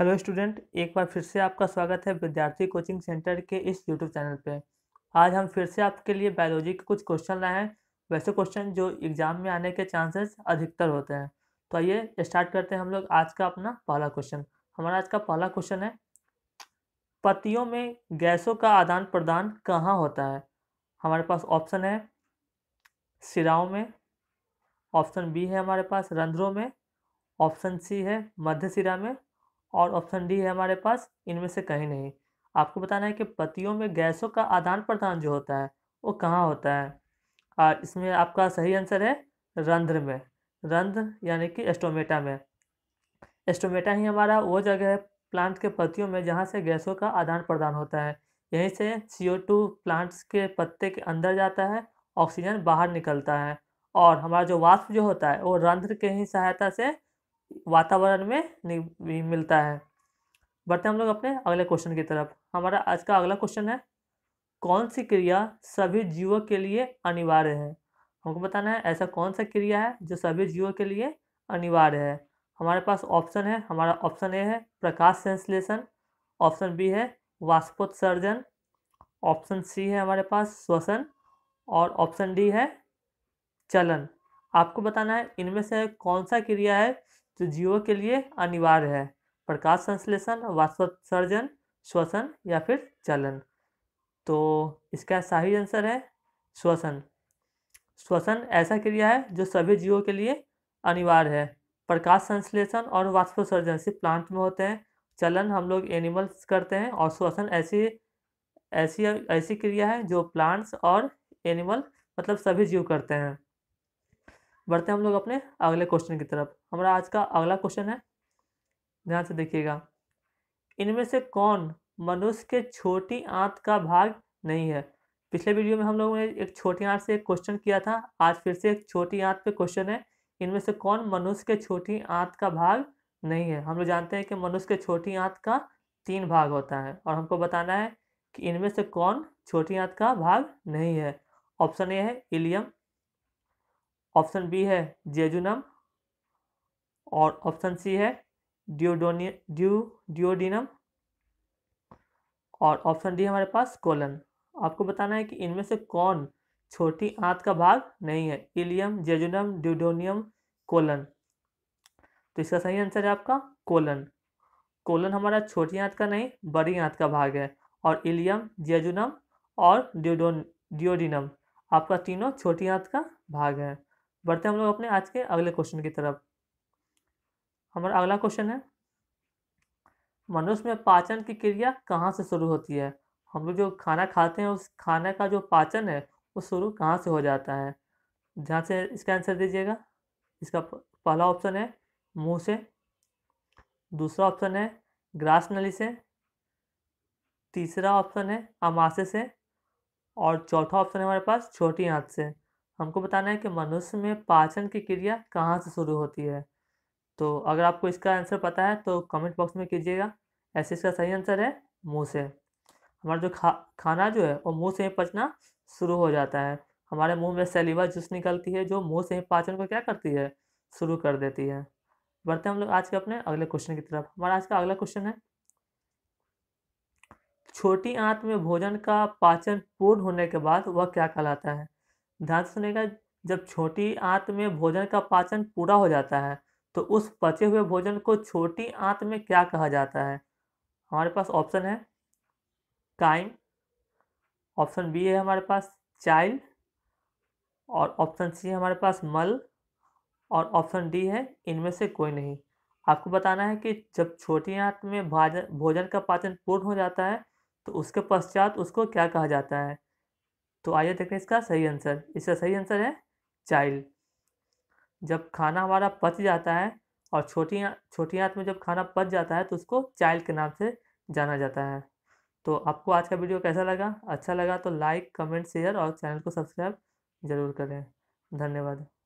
hello student एक बार फिर से आपका स्वागत है विद्यार्थी कोचिंग सेंटर के इस यूट्यूब चैनल पे आज हम फिर से आपके लिए बायोलॉजी के कुछ क्वेश्चन लाए हैं वैसे क्वेश्चन जो एग्जाम में आने के चांसेस अधिकतर होते हैं तो आइए स्टार्ट करते हैं हम लोग आज का अपना पहला क्वेश्चन हमारा आज का पहला क्वेश्चन है पतियों में गैसों का आदान प्रदान कहाँ होता है हमारे पास ऑप्शन है सिराओं में ऑप्शन बी है हमारे पास रंध्रों में ऑप्शन सी है मध्य सिरा में और ऑप्शन डी है हमारे पास इनमें से कहीं नहीं आपको बताना है कि पतियों में गैसों का आदान प्रदान जो होता है वो कहाँ होता है और इसमें आपका सही आंसर है रंध्र में रंध्र यानी कि एस्टोमेटा में एस्टोमेटा ही हमारा वो जगह है प्लांट के पतियों में जहाँ से गैसों का आदान प्रदान होता है यहीं से सी प्लांट्स के पत्ते के अंदर जाता है ऑक्सीजन बाहर निकलता है और हमारा जो वाष्प जो होता है वो रंध्र के ही सहायता से वातावरण में मिलता है बढ़ते हम लोग अपने अगले क्वेश्चन की तरफ हमारा आज का अगला क्वेश्चन है कौन सी क्रिया सभी जीवों के लिए अनिवार्य है हमको बताना है ऐसा कौन सा क्रिया है जो सभी जीवों के लिए अनिवार्य है हमारे पास ऑप्शन है हमारा ऑप्शन ए है प्रकाश संश्लेषण ऑप्शन बी है वाष्पोत्सर्जन ऑप्शन सी है हमारे पास श्वसन और ऑप्शन डी है चलन आपको बताना है इनमें से कौन सा क्रिया है जो तो जीवों के लिए अनिवार्य है प्रकाश संश्लेषण वाष्पोत्सर्जन श्वसन या फिर चलन तो इसका सही आंसर है श्वसन श्वसन ऐसा क्रिया है जो सभी जीवों के लिए अनिवार्य है प्रकाश संश्लेषण और वाष्पोत्सर्जन सिर्फ प्लांट में होते हैं चलन हम लोग एनिमल्स करते हैं और श्वसन ऐसी ऐसी ऐसी क्रिया है जो प्लांट्स और एनिमल मतलब सभी जीव करते हैं बढ़ते हम लोग अपने अगले क्वेश्चन की तरफ हमारा आज का अगला क्वेश्चन है ध्यान से देखिएगा इनमें से कौन मनुष्य के छोटी आंत का भाग नहीं है पिछले वीडियो में हम लोगों ने एक छोटी आंत से एक क्वेश्चन किया था आज फिर से एक छोटी आंत पे क्वेश्चन है इनमें से कौन मनुष्य के छोटी आंत का भाग नहीं है हम लोग जानते हैं कि मनुष्य के छोटी आंत का तीन भाग होता है और हमको बताना है कि इनमें से कौन छोटी आंत का भाग नहीं है ऑप्शन ए है इलियम ऑप्शन बी है जेजुनम और ऑप्शन सी है डिओडोनिय ड्यू डिओडिनम और ऑप्शन डी हमारे पास कोलन आपको बताना है कि इनमें से कौन छोटी आंत का भाग नहीं है इलियम जेजुनम ड्यूडोनियम कोलन तो इसका सही आंसर है आपका कोलन कोलन हमारा छोटी आंत का नहीं बड़ी आंत का भाग है और इलियम जेजुनम और ड्यूडोन डिओडिनम आपका तीनों छोटी आंत का भाग है बढ़ते हम लोग अपने आज के अगले क्वेश्चन की तरफ हमारा अगला क्वेश्चन है मनुष्य में पाचन की क्रिया कहाँ से शुरू होती है हम लोग जो खाना खाते हैं उस खाने का जो पाचन है वो शुरू कहाँ से हो जाता है ध्यान से इसका आंसर दीजिएगा इसका पहला ऑप्शन है मुंह से दूसरा ऑप्शन है ग्रास नली से तीसरा ऑप्शन है अमाशे से और चौथा ऑप्शन है हमारे पास छोटी आँख से हमको बताना है कि मनुष्य में पाचन की क्रिया कहाँ से शुरू होती है तो अगर आपको इसका आंसर पता है तो कमेंट बॉक्स में कीजिएगा ऐसे इसका सही आंसर है मुँह से हमारा जो खा खाना जो है वो मुँह से ही पचना शुरू हो जाता है हमारे मुँह में सेलिवा जूस निकलती है जो मुँह से ही पाचन को क्या करती है शुरू कर देती है बढ़ते हम लोग आज के अपने अगले क्वेश्चन की तरफ हमारा आज का अगला क्वेश्चन है छोटी आंत में भोजन का पाचन पूर्ण होने के बाद वह क्या कहलाता है ध्यान से सुनेगा जब छोटी आंत में भोजन का पाचन पूरा हो जाता है तो उस पचे हुए भोजन को छोटी आंत में क्या कहा जाता है हमारे पास ऑप्शन है काइम ऑप्शन बी है हमारे पास चाइल्ड और ऑप्शन सी है हमारे पास मल और ऑप्शन डी है इनमें से कोई नहीं आपको बताना है कि जब छोटी आंत में भोजन का पाचन पूर्ण हो जाता है तो उसके पश्चात उसको क्या कहा जाता है तो आइए देखते हैं इसका सही आंसर इसका सही आंसर है चाइल्ड जब खाना हमारा पच जाता है और छोटी छोटी आँत में जब खाना पच जाता है तो उसको चाइल्ड के नाम से जाना जाता है तो आपको आज का वीडियो कैसा लगा अच्छा लगा तो लाइक कमेंट शेयर और चैनल को सब्सक्राइब ज़रूर करें धन्यवाद